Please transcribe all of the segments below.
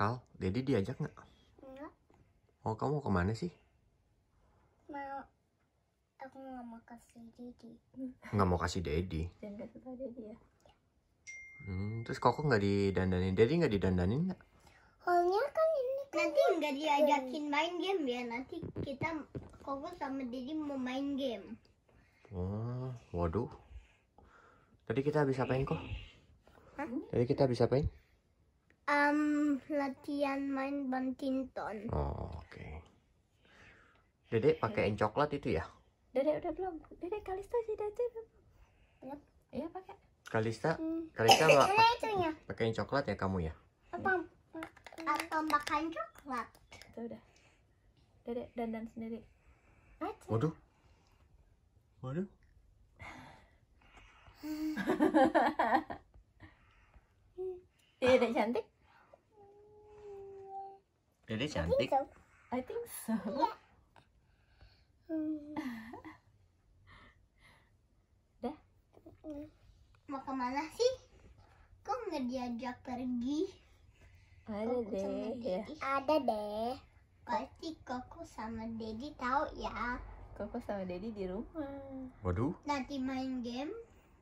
Kal, Dedi diajak nggak? Enggak. Oh, kamu mau kemana sih? Mau. Aku nggak mau kasih Dedi. Nggak mau kasih Dedi. Dan nggak suka Dedi ya. Hmm, terus kok nggak didandanin? Dedi nggak didandanin nggak? Soalnya kan ini kan nanti nggak diajakin main game ya. Nanti kita Koko sama Dedi mau main game. Oh, waduh. Tadi kita habis apain kok? Hah? Tadi kita habis apain? Um, latihan main bantinton. Oh, oke. Okay. Dedek pakai coklat itu ya? Dedek udah belum. Dedek Kalista sih Dedek belum. Iya pakai. Kalista, hmm. Kalista nggak ya? pakai coklat ya kamu ya? Apa? Hmm. Atau makan coklat? Itu udah. Dedek dandan sendiri. Aja. Waduh. Waduh. Hmm. Iya, cantik. Dede cantik. I think so. I Mau kemana sih? Kok nggak diajak pergi? Ada deh. Ya. Ada deh. Pasti Koko sama Dedi tahu ya. Koko sama Dedi di rumah. Waduh. Nanti main game.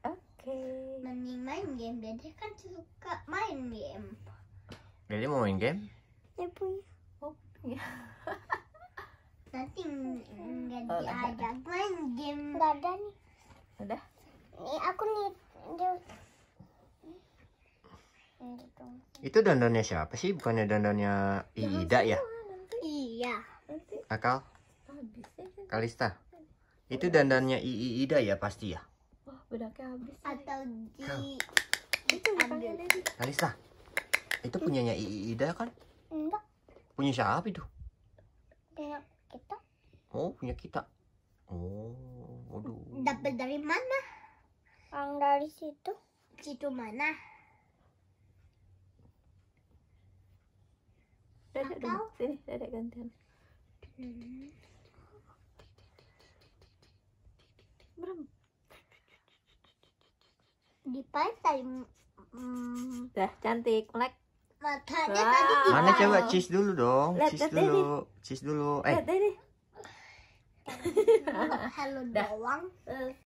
Oke. Okay. Mending main game. Dede kan suka main game. Dede mau main game? Ya punya. Nanti nggak oh, diajak main game. Nggak ada nih. Udah. Nih aku nih. Gitu. Itu dandannya siapa sih? Bukannya dandannya Ida ya? Iya. Akal? Oh, Kalista? Itu dandannya Ii Ida ya pasti ya? habis. Atau di... Itu Kalista? Itu punyanya Ii Ida kan? Punya siapa itu? Punya kita. Oh, punya kita. Oh, aduh. Dapat dari mana? Yang dari situ. Situ mana? Dedek Sini, dedek gantian. Hmm. Di pantai. Hmm. Dah cantik, melek matanya Mana coba cheese dulu dong. cheese dulu. Cheese eh. dulu. Eh. Lihat Halo doang.